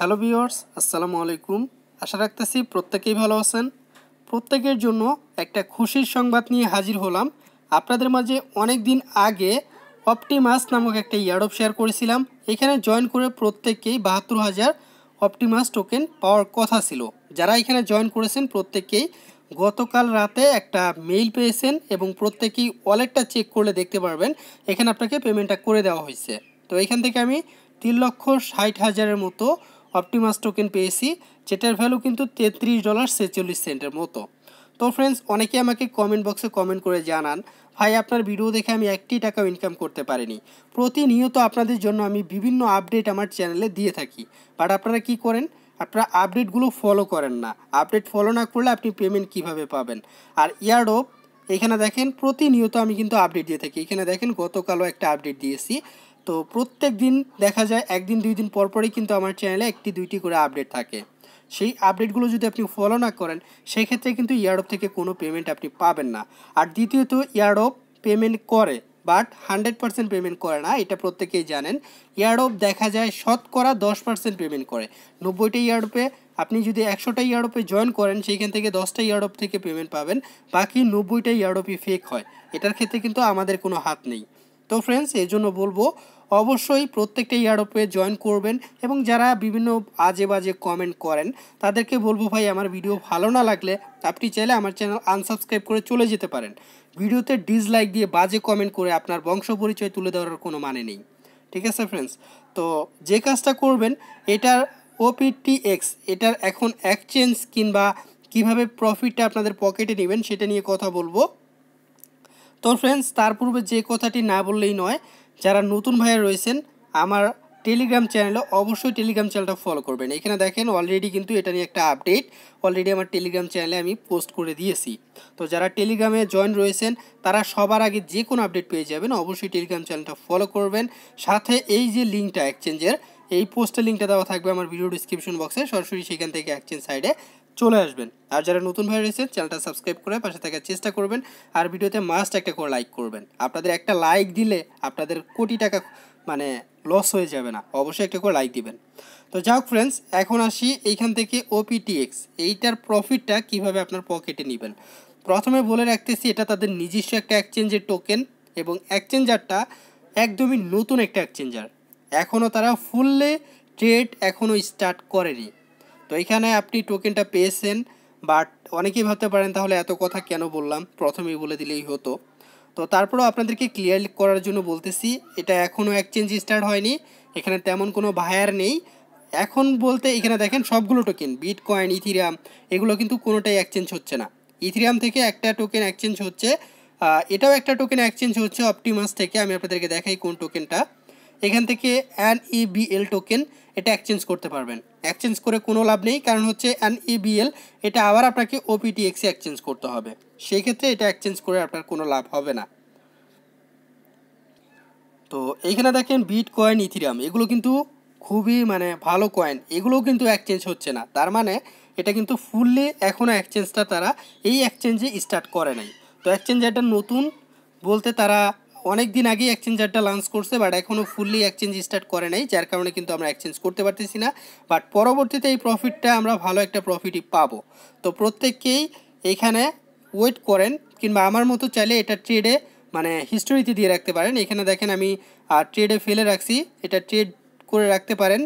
hello viewers আসসালামু আলাইকুম আশা রাখতেছি প্রত্যেকেই ভালো আছেন প্রত্যেকের জন্য একটা খুশির সংবাদ নিয়ে হাজির হলাম আপনাদের মাঝে অনেক দিন আগে অপটিমাস নামক একটা ইয়ারডপ শেয়ার করেছিলাম এখানে জয়েন করে প্রত্যেককেই বাহাত্তর হাজার অপটিমাস টোকেন পাওয়ার কথা ছিল যারা এখানে জয়েন করেছেন প্রত্যেককেই গতকাল রাতে একটা মেইল পেয়েছেন এবং প্রত্যেকেই ওয়ালেটটা চেক করলে দেখতে পারবেন এখানে আপনাকে পেমেন্টটা করে দেওয়া হয়েছে তো এখান থেকে আমি তিন লক্ষ ষাট হাজারের মতো অপটিমাস টোকেন পেয়েছি যেটার ভ্যালু কিন্তু তেত্রিশ ডলার ছেচল্লিশ সেন্টের মতো তো ফ্রেন্ডস অনেকে আমাকে কমেন্ট বক্সে কমেন্ট করে জানান ভাই আপনার ভিডিও দেখে আমি একটি টাকাও ইনকাম করতে পারিনি প্রতিনিয়ত আপনাদের জন্য আমি বিভিন্ন আপডেট আমার চ্যানেলে দিয়ে থাকি বাট আপনারা কি করেন আপনারা আপডেটগুলো ফলো করেন না আপডেট ফলো না করলে আপনি পেমেন্ট কিভাবে পাবেন আর ইয়ারও এখানে দেখেন প্রতিনিয়ত আমি কিন্তু আপডেট দিয়ে থাকি এখানে দেখেন গতকালও একটা আপডেট দিয়েছি তো প্রত্যেক দিন দেখা যায় একদিন দুই দিন পরপরই কিন্তু আমার চ্যানেলে একটি দুইটি করে আপডেট থাকে সেই আপডেটগুলো যদি আপনি ফলো না করেন সেই ক্ষেত্রে কিন্তু ইয়ারোপ থেকে কোনো পেমেন্ট আপনি পাবেন না আর দ্বিতীয়ত ইয়ারোপ পেমেন্ট করে বাট হান্ড্রেড পার্সেন্ট পেমেন্ট করে না এটা প্রত্যেকেই জানেন ইয়ারোপ দেখা যায় শতকরা দশ পার্সেন্ট পেমেন্ট করে নব্বইটা ইয়ারোপে আপনি যদি একশোটা ইয়ারোপে জয়েন করেন সেইখান থেকে দশটা ইয়ারোপ থেকে পেমেন্ট পাবেন বাকি নব্বইটা ইয়ারোপই ফেক হয় এটার ক্ষেত্রে কিন্তু আমাদের কোনো হাত নেই তো ফ্রেন্ডস এই জন্য বলবো অবশ্যই প্রত্যেকটা ইয়ারোপে জয়েন করবেন এবং যারা বিভিন্ন আজে বাজে কমেন্ট করেন তাদেরকে বলবো ভাই আমার ভিডিও ভালো না লাগলে আপনি চাইলে আমার চ্যানেল আনসাবস্ক্রাইব করে চলে যেতে পারেন ভিডিওতে ডিসলাইক দিয়ে বাজে কমেন্ট করে আপনার বংশ পরিচয় তুলে ধরার কোনো মানে নেই ঠিক আছে ফ্রেন্ডস তো যে কাজটা করবেন এটার ওপিটি এক্স এটার এখন এক্সচেঞ্জ কিংবা কিভাবে প্রফিটটা আপনাদের পকেটে নেবেন সেটা নিয়ে কথা বলবো তো ফ্রেন্ডস তার পূর্বে যে কথাটি না বললেই নয় যারা নতুন ভাইয়া রয়েছেন আমার টেলিগ্রাম চ্যানেলে অবশ্যই টেলিগ্রাম চ্যানেলটা ফলো করবেন এখানে দেখেন অলরেডি কিন্তু এটা নিয়ে একটা আপডেট অলরেডি আমার টেলিগ্রাম চ্যানেলে আমি পোস্ট করে দিয়েছি তো যারা টেলিগ্রামে জয়েন রয়েছেন তারা সবার আগে যে কোনো আপডেট পেয়ে যাবেন অবশ্যই টেলিগ্রাম চ্যানেলটা ফলো করবেন সাথে এই যে লিঙ্কটা এক্সচেঞ্জের এই পোস্টের লিঙ্কটা দেওয়া থাকবে আমার ভিডিও ডিসক্রিপশন বক্সে সরাসরি সেখান থেকে এক্সচেঞ্জ সাইডে চলে আসবেন আর যারা নতুন ভাই রয়েছে চ্যানেলটা সাবস্ক্রাইব করে পাশে থাকার চেষ্টা করবেন আর ভিডিওতে মাস্ট একটা করে লাইক করবেন আপনাদের একটা লাইক দিলে আপনাদের কোটি টাকা মানে লস হয়ে যাবে না অবশ্যই একটা করে লাইক দিবেন তো যাক ফ্রেন্ডস এখন আসি এইখান থেকে ওপিটিএক্স এইটার প্রফিটটা কিভাবে আপনার পকেটে নেবেন প্রথমে বলে রাখতেছি এটা তাদের নিজস্ব একটা এক্সচেঞ্জের টোকেন এবং এক্সচেঞ্জারটা একদমই নতুন একটা এক্সচেঞ্জার এখনও তারা ফুললে ট্রেড এখনও স্টার্ট করেনি তো এখানে আপনি টোকেনটা পেয়েছেন বাট অনেকেই ভাবতে পারেন তাহলে এত কথা কেন বললাম প্রথমেই বলে দিলেই হতো তো তারপরেও আপনাদেরকে ক্লিয়ার করার জন্য বলতেছি এটা এখনও এক্সচেঞ্জ স্টার্ট হয়নি এখানে তেমন কোনো ভায়ার নেই এখন বলতে এখানে দেখেন সবগুলো টোকেন বিট কয়েন ইথিরিয়াম এগুলো কিন্তু কোনোটাই এক্সচেঞ্জ হচ্ছে না ইথিরিয়াম থেকে একটা টোকেন এক্সচেঞ্জ হচ্ছে এটাও একটা টোকেন এক্সচেঞ্জ হচ্ছে অপটিমাস থেকে আমি আপনাদেরকে দেখাই কোন টোকেনটা এখান থেকে অ্যান এল টোকেন এটা এক্সচেঞ্জ করতে পারবেন এক্সচেঞ্জ করে কোনো লাভ নেই কারণ হচ্ছে অ্যান এল e এটা আবার আপনাকে এক্সে এক্সচেঞ্জ করতে হবে সেই ক্ষেত্রে এটা এক্সচেঞ্জ করে আপনার কোনো লাভ হবে না তো এইখানে দেখেন বিট কয়েন ইথিরাম এগুলো কিন্তু খুবই মানে ভালো কয়েন এগুলোও কিন্তু এক্সচেঞ্জ হচ্ছে না তার মানে এটা কিন্তু ফুললি এখনও এক্সচেঞ্জটা তারা এই এক্সচেঞ্জে স্টার্ট করে নাই তো এক্সচেঞ্জ একটা নতুন বলতে তারা অনেক দিন আগে এক্সচেঞ্জারটা লঞ্চ করছে বাট এখনও ফুললি এক্সচেঞ্জ স্টার্ট করে নাই যার কারণে কিন্তু আমরা এক্সচেঞ্জ করতে পারতেছি না বাট পরবর্তীতে এই প্রফিটটা আমরা ভালো একটা প্রফিটই পাবো তো প্রত্যেককেই এখানে ওয়েট করেন কিংবা আমার মতো চাইলে এটা ট্রেডে মানে হিস্টোরিতে দিয়ে রাখতে পারেন এখানে দেখেন আমি ট্রেডে ফেলে রাখছি এটা ট্রেড করে রাখতে পারেন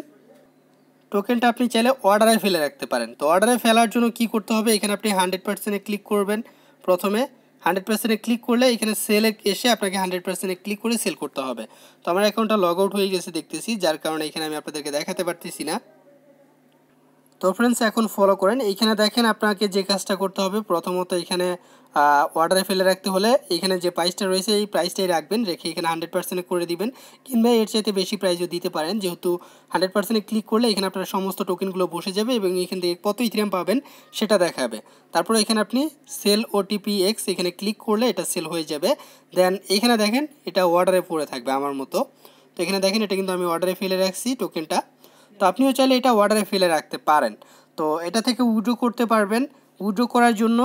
টোকেনটা আপনি চাইলে অর্ডারে ফেলে রাখতে পারেন তো অর্ডারে ফেলার জন্য কি করতে হবে এখানে আপনি হান্ড্রেড পার্সেন্টে ক্লিক করবেন প্রথমে হান্ড্রেড পার্সেন্টে ক্লিক করলে এখানে সেলে এসে আপনাকে হান্ড্রেড পার্সেন্টে ক্লিক করে সেল করতে হবে তো আমার অ্যাকাউন্টটা লগ আউট হয়ে গেছে দেখতেছি যার কারণে এখানে আমি আপনাদেরকে দেখাতে পারতেছি না তো ফ্রেন্ডস এখন ফলো করেন এইখানে দেখেন আপনাকে যে কাজটা করতে হবে প্রথমত এখানে অর্ডারে ফেলে রাখতে হলে এখানে যে প্রাইসটা রয়েছে এই প্রাইসটাই রাখবেন রেখে এখানে হান্ড্রেড পার্সেন্টে করে দিবেন কিংবা এর চাইতে বেশি প্রাইসও দিতে পারেন যেহেতু হান্ড্রেড পার্সেন্টে ক্লিক করলে এখানে আপনার সমস্ত টোকেনগুলো বসে যাবে এবং এখান থেকে কত ইথিরাম পাবেন সেটা দেখাবে তারপরে এখানে আপনি সেল ওটিপি এক্স এখানে ক্লিক করলে এটা সেল হয়ে যাবে দেন এখানে দেখেন এটা অর্ডারে পড়ে থাকবে আমার মতো তো এখানে দেখেন এটা কিন্তু আমি অর্ডারে ফেলে রাখছি টোকেনটা তো আপনিও চাইলে এটা অর্ডারে ফেলে রাখতে পারেন তো এটা থেকে উইড্রো করতে পারবেন উইড্রো করার জন্য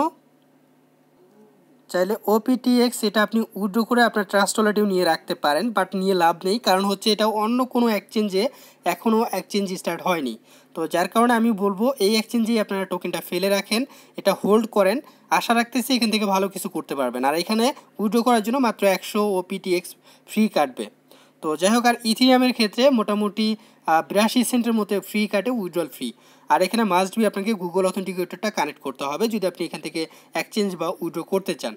চাইলে ওপিটিএক্স এটা আপনি উইড্রো করে আপনার ট্রাস্ট ওয়ালেটেও নিয়ে রাখতে পারেন বাট নিয়ে লাভ নেই কারণ হচ্ছে এটা অন্য কোনো এক্সচেঞ্জে এখনও এক্সচেঞ্জ স্টার্ট হয়নি তো যার কারণে আমি বলবো এই এক্সচেঞ্জেই আপনারা টোকেনটা ফেলে রাখেন এটা হোল্ড করেন আশা রাখতেছি এখান থেকে ভালো কিছু করতে পারবেন আর এখানে উইড্রো করার জন্য মাত্র একশো ওপিটিএক্স ফ্রি কাটবে তো যাই হোক আর ইথিরিয়ামের ক্ষেত্রে মোটামুটি বিরাশি সেন্টের মতো ফ্রি কাটে উইড্রল ফ্রি আর এখানে মাস্ট বি আপনাকে গুগল অথেন্টিকেটরটা কানেক্ট করতে হবে যদি আপনি এখান থেকে এক্সচেঞ্জ বা উইড্রো করতে চান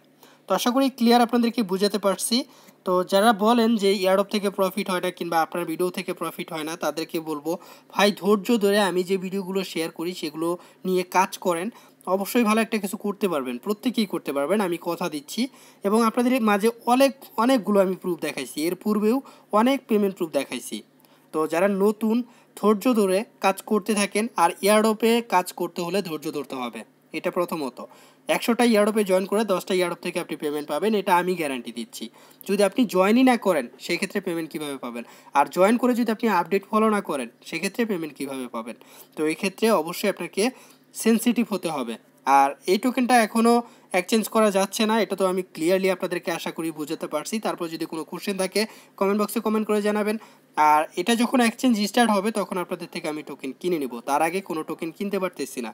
তো আশা করি ক্লিয়ার আপনাদেরকে বুঝাতে পারছি তো যারা বলেন যে ইয়ারপ থেকে প্রফিট হয় না কিংবা আপনার ভিডিও থেকে প্রফিট হয় না তাদেরকে বলবো ভাই ধৈর্য ধরে আমি যে ভিডিওগুলো শেয়ার করি সেগুলো নিয়ে কাজ করেন অবশ্যই ভালো একটা কিছু করতে পারবেন প্রত্যেকেই করতে পারবেন আমি কথা দিচ্ছি এবং আপনাদের মাঝে অনেক অনেকগুলো আমি প্রুফ দেখাইছি এর পূর্বেও অনেক পেমেন্ট প্রুফ দেখাইছি তো যারা নতুন ধৈর্য ধরে কাজ করতে থাকেন আর ইয়ারডপে কাজ করতে হলে ধৈর্য ধরতে হবে এটা প্রথমত একশোটা ইয়ারোপে জয়েন করে দশটা ইয়ারোপ থেকে আপনি পেমেন্ট পাবেন এটা আমি গ্যারান্টি দিচ্ছি যদি আপনি জয়েনই না করেন সেক্ষেত্রে পেমেন্ট কিভাবে পাবেন আর জয়েন করে যদি আপনি আপডেট ফলো না করেন সেক্ষেত্রে পেমেন্ট কিভাবে পাবেন তো এক্ষেত্রে অবশ্যই আপনাকে সেন্সিটিভ হতে হবে আর এই টোকেনটা এখনও এক্সচেঞ্জ করা যাচ্ছে না এটা তো আমি ক্লিয়ারলি আপনাদেরকে আশা করি বোঝাতে পারছি তারপর যদি কোনো কোশ্চেন থাকে কমেন্ট বক্সে কমেন্ট করে জানাবেন আর এটা যখন এক্সচেঞ্জ স্টার্ট হবে তখন আপনাদের থেকে আমি টোকেন কিনে নিব তার আগে কোনো টোকেন কিনতে পারতেছি না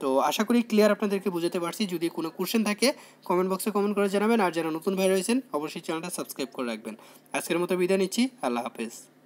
তো আশা করি ক্লিয়ার আপনাদেরকে বোঝাতে পারছি যদি কোনো কোশ্চেন থাকে কমেন্ট বক্সে কমেন্ট করে জানাবেন আর যারা নতুন ভাই রয়েছেন অবশ্যই চ্যানেলটা সাবস্ক্রাইব করে রাখবেন আজকের মতো বিদায় নিচ্ছি আল্লাহ হাফেজ